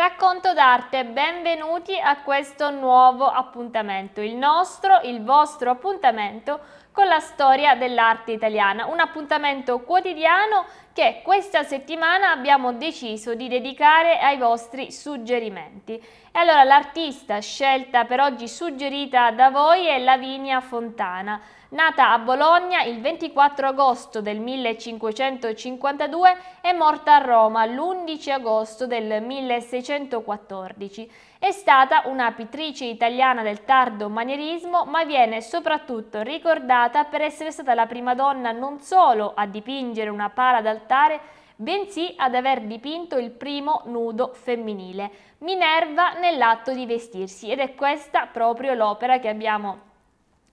Racconto d'arte, benvenuti a questo nuovo appuntamento, il nostro, il vostro appuntamento con la storia dell'arte italiana, un appuntamento quotidiano che questa settimana abbiamo deciso di dedicare ai vostri suggerimenti. E allora l'artista scelta per oggi suggerita da voi è Lavinia Fontana, nata a Bologna il 24 agosto del 1552 e morta a Roma l'11 agosto del 1614. È stata una pittrice italiana del tardo manierismo, ma viene soprattutto ricordata per essere stata la prima donna non solo a dipingere una pala d'altezza, altare, bensì ad aver dipinto il primo nudo femminile, Minerva nell'atto di vestirsi, ed è questa proprio l'opera che abbiamo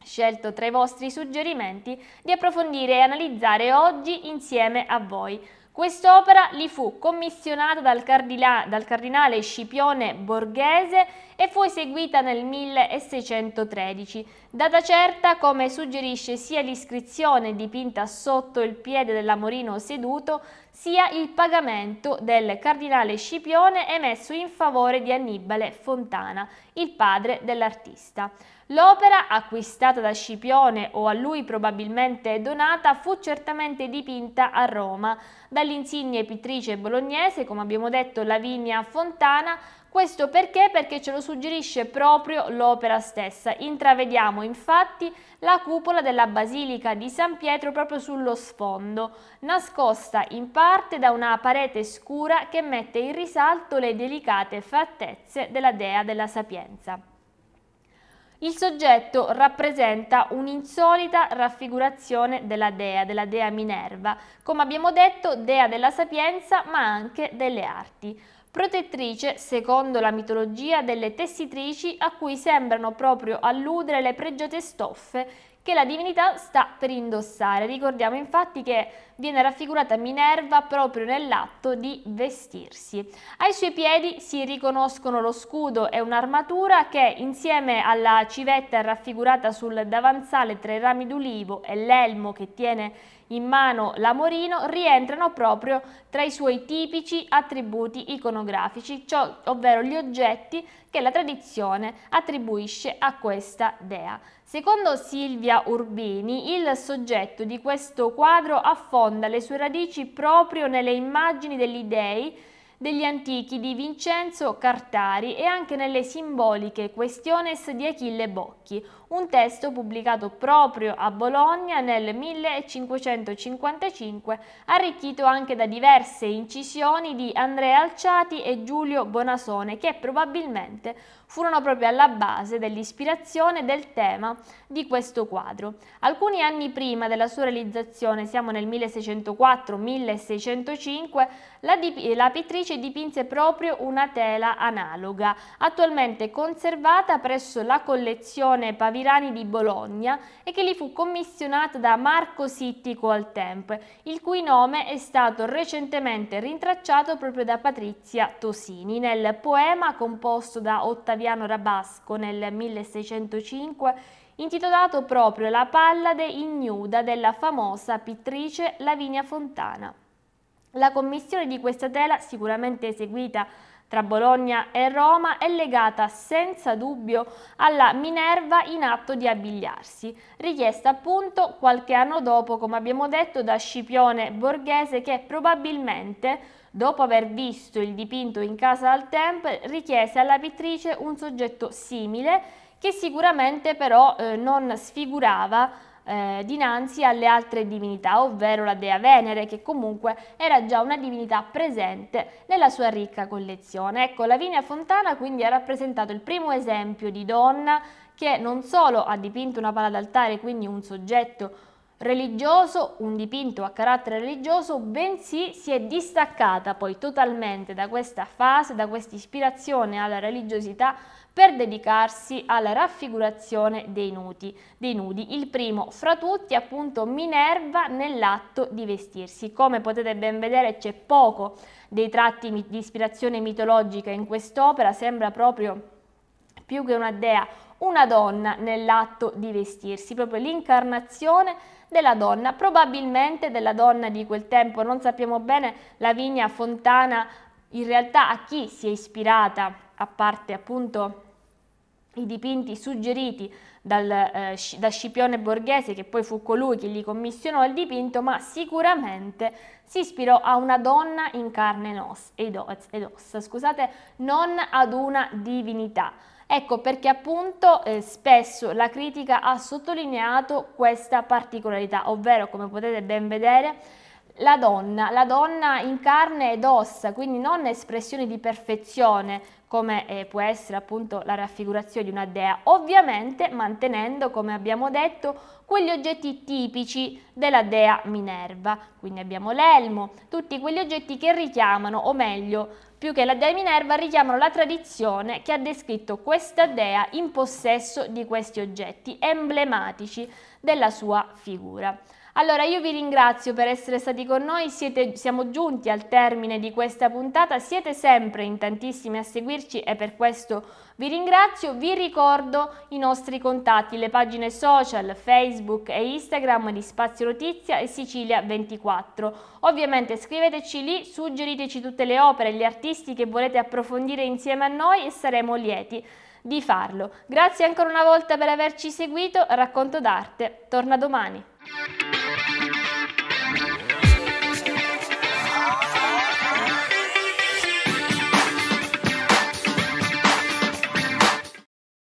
scelto tra i vostri suggerimenti di approfondire e analizzare oggi insieme a voi. Quest'opera gli fu commissionata dal, dal, cardinale Scipione Borghese e fu eseguita nel 1613, data certa come suggerisce sia l'iscrizione dipinta sotto il piede dell'amorino seduto sia il pagamento del cardinale Scipione emesso in favore di Annibale Fontana, il padre dell'artista. L'opera, acquistata da Scipione o a lui probabilmente donata, fu certamente dipinta a Roma. Dall'insigne pittrice bolognese, come abbiamo detto, Lavinia Fontana, questo perché? Perché ce lo suggerisce proprio l'opera stessa. Intravediamo infatti la cupola della Basilica di San Pietro proprio sullo sfondo, nascosta in parte parte da una parete scura che mette in risalto le delicate fattezze della dea della sapienza. Il soggetto rappresenta un'insolita raffigurazione della dea, della dea Minerva, come abbiamo detto dea della sapienza ma anche delle arti, protettrice secondo la mitologia delle tessitrici a cui sembrano proprio alludere le pregiate stoffe che la divinità sta per indossare. Ricordiamo infatti che viene raffigurata Minerva proprio nell'atto di vestirsi. Ai suoi piedi si riconoscono lo scudo e un'armatura che insieme alla civetta raffigurata sul davanzale tra i rami d'ulivo e l'elmo che tiene in mano l'amorino rientrano proprio tra i suoi tipici attributi iconografici, cioè, ovvero gli oggetti che la tradizione attribuisce a questa dea. Secondo Silvia Urbini, il soggetto di questo quadro affonda le sue radici proprio nelle immagini degli dei degli antichi di Vincenzo Cartari e anche nelle simboliche Questiones di Achille Bocchi, un testo pubblicato proprio a Bologna nel 1555, arricchito anche da diverse incisioni di Andrea Alciati e Giulio Bonasone, che probabilmente furono proprio alla base dell'ispirazione del tema di questo quadro. Alcuni anni prima della sua realizzazione, siamo nel 1604-1605, la, la pittrice pittrice dipinse proprio una tela analoga, attualmente conservata presso la collezione Pavirani di Bologna e che gli fu commissionata da Marco Sittico al tempo, il cui nome è stato recentemente rintracciato proprio da Patrizia Tosini nel poema composto da Ottaviano Rabasco nel 1605 intitolato proprio La pallade ignuda della famosa pittrice Lavinia Fontana. La commissione di questa tela, sicuramente eseguita tra Bologna e Roma, è legata senza dubbio alla Minerva in atto di abbigliarsi, richiesta appunto qualche anno dopo, come abbiamo detto, da Scipione Borghese che probabilmente, dopo aver visto il dipinto in casa al Temple, richiese alla pittrice un soggetto simile che sicuramente però eh, non sfigurava eh, dinanzi alle altre divinità, ovvero la dea Venere, che comunque era già una divinità presente nella sua ricca collezione. Ecco, Lavinia Fontana quindi ha rappresentato il primo esempio di donna che non solo ha dipinto una pala d'altare, quindi un soggetto religioso, un dipinto a carattere religioso, bensì si è distaccata poi totalmente da questa fase, da questa ispirazione alla religiosità per dedicarsi alla raffigurazione dei nudi, dei nudi. Il primo fra tutti appunto Minerva nell'atto di vestirsi. Come potete ben vedere c'è poco dei tratti di ispirazione mitologica in quest'opera, sembra proprio più che una dea una donna nell'atto di vestirsi, proprio l'incarnazione della donna, probabilmente della donna di quel tempo, non sappiamo bene Lavinia Fontana in realtà a chi si è ispirata, a parte appunto i dipinti suggeriti dal, eh, da Scipione Borghese, che poi fu colui che gli commissionò il dipinto, ma sicuramente si ispirò a una donna in carne ed, ossa, scusate, non ad una divinità. Ecco perché appunto eh, spesso la critica ha sottolineato questa particolarità, ovvero come potete ben vedere la donna, la donna in carne ed ossa, quindi non espressione di perfezione come eh, può essere appunto la raffigurazione di una dea, ovviamente mantenendo, come abbiamo detto, quegli oggetti tipici della dea Minerva. Quindi abbiamo l'elmo, tutti quegli oggetti che richiamano, o meglio, più che la dea Minerva, richiamano la tradizione che ha descritto questa dea in possesso di questi oggetti emblematici della sua figura. Allora io vi ringrazio per essere stati con noi, siete, siamo giunti al termine di questa puntata, siete sempre in tantissimi a seguirci e per questo vi ringrazio, vi ricordo i nostri contatti, le pagine social, Facebook e Instagram di Spazio Notizia e Sicilia24. Ovviamente scriveteci lì, suggeriteci tutte le opere, gli artisti che volete approfondire insieme a noi e saremo lieti di farlo. Grazie ancora una volta per averci seguito, Racconto d'arte torna domani.